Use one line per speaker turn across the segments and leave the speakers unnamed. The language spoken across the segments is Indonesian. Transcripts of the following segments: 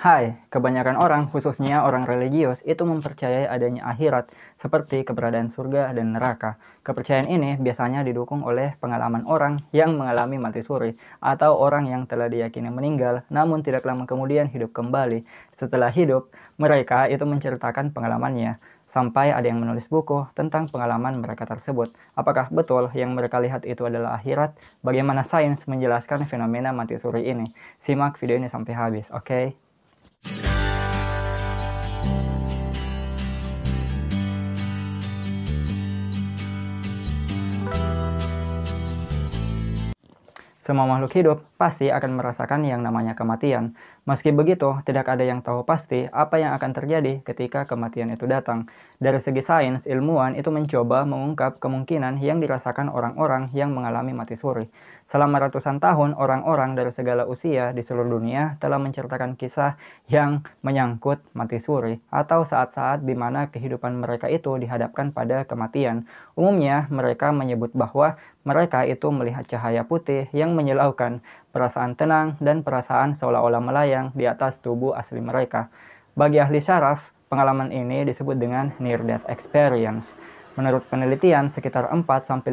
Hai, kebanyakan orang, khususnya orang religius, itu mempercayai adanya akhirat, seperti keberadaan surga dan neraka. Kepercayaan ini biasanya didukung oleh pengalaman orang yang mengalami mati suri, atau orang yang telah diyakini meninggal, namun tidak lama kemudian hidup kembali. Setelah hidup, mereka itu menceritakan pengalamannya, sampai ada yang menulis buku tentang pengalaman mereka tersebut. Apakah betul yang mereka lihat itu adalah akhirat? Bagaimana sains menjelaskan fenomena mati suri ini? Simak video ini sampai habis, oke? Okay? Semua makhluk hidup pasti akan merasakan yang namanya kematian, Meski begitu, tidak ada yang tahu pasti apa yang akan terjadi ketika kematian itu datang. Dari segi sains, ilmuwan itu mencoba mengungkap kemungkinan yang dirasakan orang-orang yang mengalami mati suri. Selama ratusan tahun, orang-orang dari segala usia di seluruh dunia telah menceritakan kisah yang menyangkut mati suri atau saat-saat di mana kehidupan mereka itu dihadapkan pada kematian. Umumnya, mereka menyebut bahwa mereka itu melihat cahaya putih yang menyilaukan perasaan tenang, dan perasaan seolah-olah melayang di atas tubuh asli mereka. Bagi ahli syaraf, pengalaman ini disebut dengan near-death experience. Menurut penelitian, sekitar 4-15%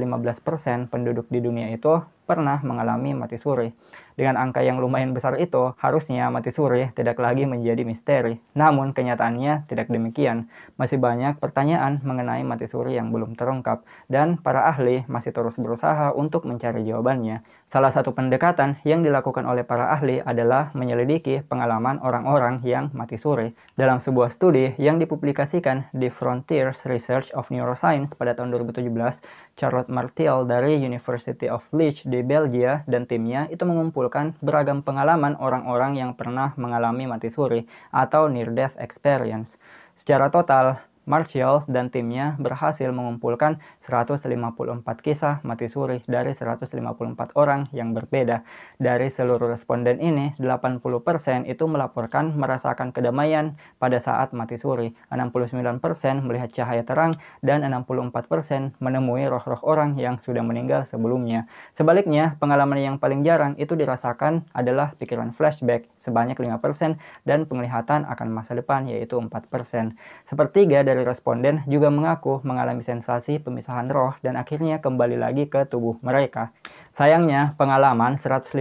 penduduk di dunia itu pernah mengalami mati suri. Dengan angka yang lumayan besar itu, harusnya mati suri tidak lagi menjadi misteri. Namun, kenyataannya tidak demikian. Masih banyak pertanyaan mengenai mati suri yang belum terungkap, dan para ahli masih terus berusaha untuk mencari jawabannya. Salah satu pendekatan yang dilakukan oleh para ahli adalah menyelidiki pengalaman orang-orang yang mati suri. Dalam sebuah studi yang dipublikasikan di Frontiers Research of Neuroscience, Science pada tahun 2017, Charlotte Martel dari University of Leech di Belgia dan timnya itu mengumpulkan beragam pengalaman orang-orang yang pernah mengalami mati suri atau near-death experience. Secara total, Martial dan timnya berhasil mengumpulkan 154 kisah mati suri dari 154 orang yang berbeda. Dari seluruh responden ini, 80% itu melaporkan merasakan kedamaian pada saat mati suri, 69% melihat cahaya terang, dan 64% menemui roh-roh orang yang sudah meninggal sebelumnya. Sebaliknya, pengalaman yang paling jarang itu dirasakan adalah pikiran flashback sebanyak 5% dan penglihatan akan masa depan yaitu 4%. Sepertiga dari dari responden juga mengaku mengalami sensasi pemisahan roh dan akhirnya kembali lagi ke tubuh mereka. Sayangnya, pengalaman 154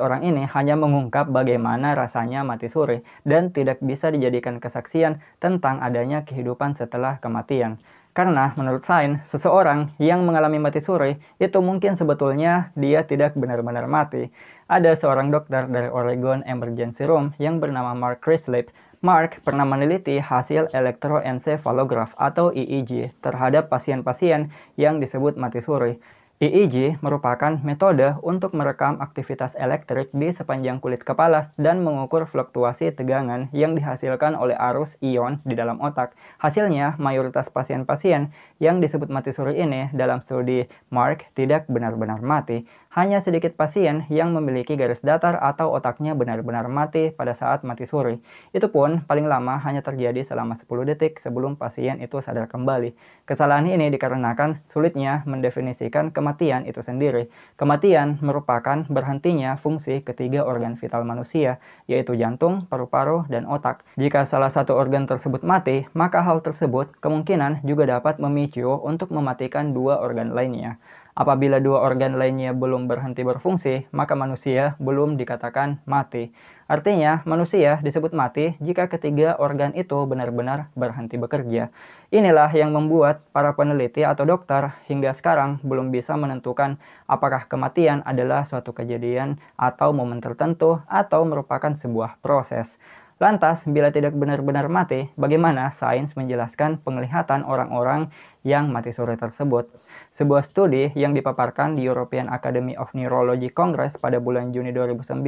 orang ini hanya mengungkap bagaimana rasanya mati suri dan tidak bisa dijadikan kesaksian tentang adanya kehidupan setelah kematian. Karena menurut Sain, seseorang yang mengalami mati suri itu mungkin sebetulnya dia tidak benar-benar mati. Ada seorang dokter dari Oregon Emergency Room yang bernama Mark Chrislip Mark pernah meneliti hasil elektroencephalograf atau EEG terhadap pasien-pasien yang disebut mati suri. EEG merupakan metode untuk merekam aktivitas elektrik di sepanjang kulit kepala dan mengukur fluktuasi tegangan yang dihasilkan oleh arus ion di dalam otak. Hasilnya, mayoritas pasien-pasien yang disebut mati suri ini dalam studi Mark tidak benar-benar mati. Hanya sedikit pasien yang memiliki garis datar atau otaknya benar-benar mati pada saat mati suri. Itu pun paling lama hanya terjadi selama 10 detik sebelum pasien itu sadar kembali. Kesalahan ini dikarenakan sulitnya mendefinisikan kematian itu sendiri. Kematian merupakan berhentinya fungsi ketiga organ vital manusia, yaitu jantung, paru-paru, dan otak. Jika salah satu organ tersebut mati, maka hal tersebut kemungkinan juga dapat memicu untuk mematikan dua organ lainnya. Apabila dua organ lainnya belum berhenti berfungsi, maka manusia belum dikatakan mati. Artinya, manusia disebut mati jika ketiga organ itu benar-benar berhenti bekerja. Inilah yang membuat para peneliti atau dokter hingga sekarang belum bisa menentukan apakah kematian adalah suatu kejadian atau momen tertentu atau merupakan sebuah proses. Lantas, bila tidak benar-benar mati, bagaimana sains menjelaskan penglihatan orang-orang yang mati sore tersebut? Sebuah studi yang dipaparkan di European Academy of Neurology Congress pada bulan Juni 2009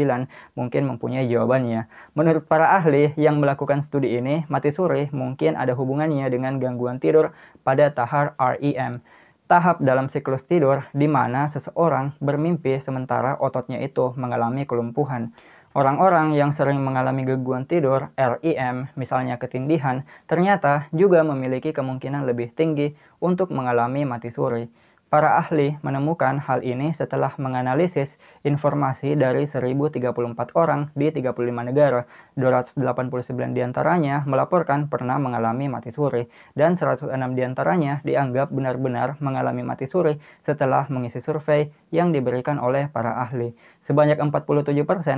mungkin mempunyai jawabannya. Menurut para ahli yang melakukan studi ini, mati sore mungkin ada hubungannya dengan gangguan tidur pada tahap REM tahap dalam siklus tidur di mana seseorang bermimpi sementara ototnya itu mengalami kelumpuhan. Orang-orang yang sering mengalami gangguan tidur, REM, misalnya ketindihan, ternyata juga memiliki kemungkinan lebih tinggi untuk mengalami mati suri. Para ahli menemukan hal ini setelah menganalisis informasi dari 1034 orang di 35 negara. 289 diantaranya melaporkan pernah mengalami mati suri, dan 106 diantaranya dianggap benar-benar mengalami mati suri setelah mengisi survei yang diberikan oleh para ahli. Sebanyak 47%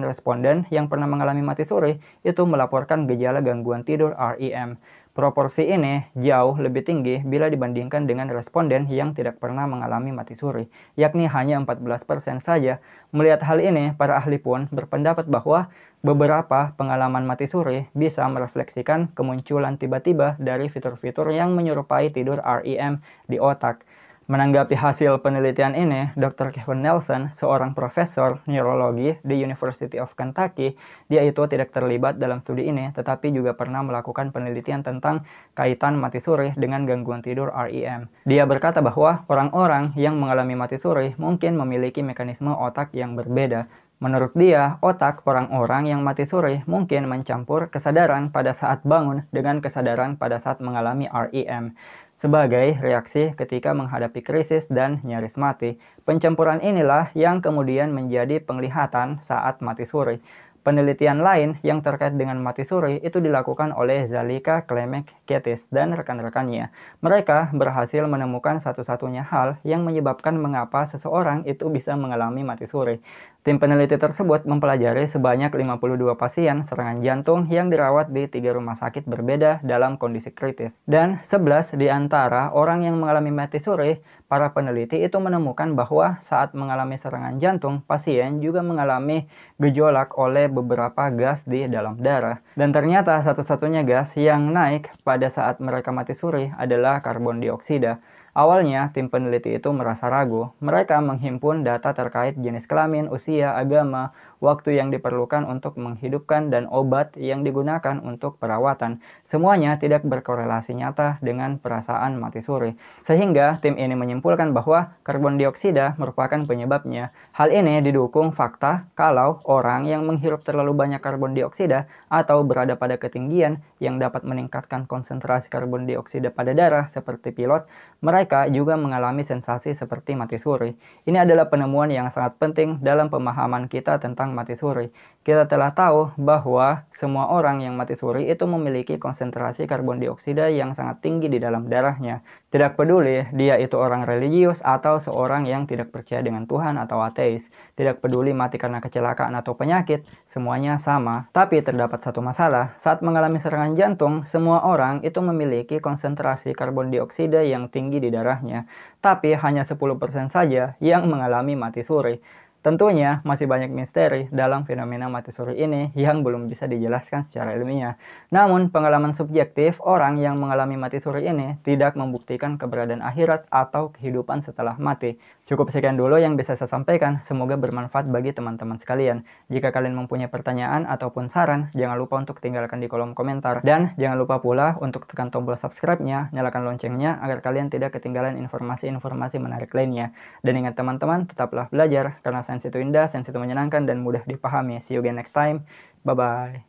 responden yang pernah mengalami mati suri itu melaporkan gejala gangguan tidur REM. Proporsi ini jauh lebih tinggi bila dibandingkan dengan responden yang tidak pernah mengalami mati suri, yakni hanya 14% saja. Melihat hal ini, para ahli pun berpendapat bahwa beberapa pengalaman mati suri bisa merefleksikan kemunculan tiba-tiba dari fitur-fitur yang menyerupai tidur REM di otak. Menanggapi hasil penelitian ini, Dr. Kevin Nelson, seorang profesor neurologi di University of Kentucky, dia itu tidak terlibat dalam studi ini, tetapi juga pernah melakukan penelitian tentang kaitan mati suri dengan gangguan tidur REM. Dia berkata bahwa orang-orang yang mengalami mati suri mungkin memiliki mekanisme otak yang berbeda Menurut dia, otak orang-orang yang mati suri mungkin mencampur kesadaran pada saat bangun dengan kesadaran pada saat mengalami REM. Sebagai reaksi ketika menghadapi krisis dan nyaris mati, pencampuran inilah yang kemudian menjadi penglihatan saat mati suri. Penelitian lain yang terkait dengan mati suri itu dilakukan oleh Zalika Klemek Ketis dan rekan-rekannya. Mereka berhasil menemukan satu-satunya hal yang menyebabkan mengapa seseorang itu bisa mengalami mati suri. Tim peneliti tersebut mempelajari sebanyak 52 pasien serangan jantung yang dirawat di tiga rumah sakit berbeda dalam kondisi kritis. Dan 11 di antara orang yang mengalami mati suri, para peneliti itu menemukan bahwa saat mengalami serangan jantung, pasien juga mengalami gejolak oleh beberapa gas di dalam darah. Dan ternyata satu-satunya gas yang naik pada saat mereka mati suri adalah karbon dioksida. Awalnya, tim peneliti itu merasa ragu. Mereka menghimpun data terkait jenis kelamin, usia, agama, waktu yang diperlukan untuk menghidupkan, dan obat yang digunakan untuk perawatan. Semuanya tidak berkorelasi nyata dengan perasaan mati suri. Sehingga, tim ini menyimpulkan bahwa karbon dioksida merupakan penyebabnya. Hal ini didukung fakta kalau orang yang menghirup terlalu banyak karbon dioksida atau berada pada ketinggian yang dapat meningkatkan konsentrasi karbon dioksida pada darah seperti pilot, mereka mereka juga mengalami sensasi seperti mati suri. Ini adalah penemuan yang sangat penting dalam pemahaman kita tentang mati suri. Kita telah tahu bahwa semua orang yang mati suri itu memiliki konsentrasi karbon dioksida yang sangat tinggi di dalam darahnya. Tidak peduli dia itu orang religius atau seorang yang tidak percaya dengan Tuhan atau ateis. Tidak peduli mati karena kecelakaan atau penyakit, semuanya sama. Tapi terdapat satu masalah, saat mengalami serangan jantung, semua orang itu memiliki konsentrasi karbon dioksida yang tinggi di di darahnya, tapi hanya 10% saja yang mengalami mati suri. Tentunya masih banyak misteri dalam fenomena mati suri ini yang belum bisa dijelaskan secara ilmiah. Namun pengalaman subjektif orang yang mengalami mati suri ini tidak membuktikan keberadaan akhirat atau kehidupan setelah mati. Cukup sekian dulu yang bisa saya sampaikan, semoga bermanfaat bagi teman-teman sekalian. Jika kalian mempunyai pertanyaan ataupun saran, jangan lupa untuk tinggalkan di kolom komentar. Dan jangan lupa pula untuk tekan tombol subscribe-nya, nyalakan loncengnya agar kalian tidak ketinggalan informasi-informasi menarik lainnya. Dan ingat teman-teman, tetaplah belajar karena sense itu indah, sense itu menyenangkan, dan mudah dipahami. See you again next time. Bye-bye.